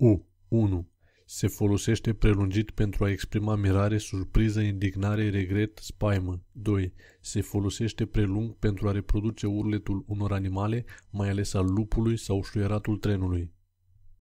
U1 se folosește prelungit pentru a exprima mirare, surpriză, indignare, regret, spaimă. 2. Se folosește prelung pentru a reproduce urletul unor animale, mai ales al lupului sau șuieratul trenului.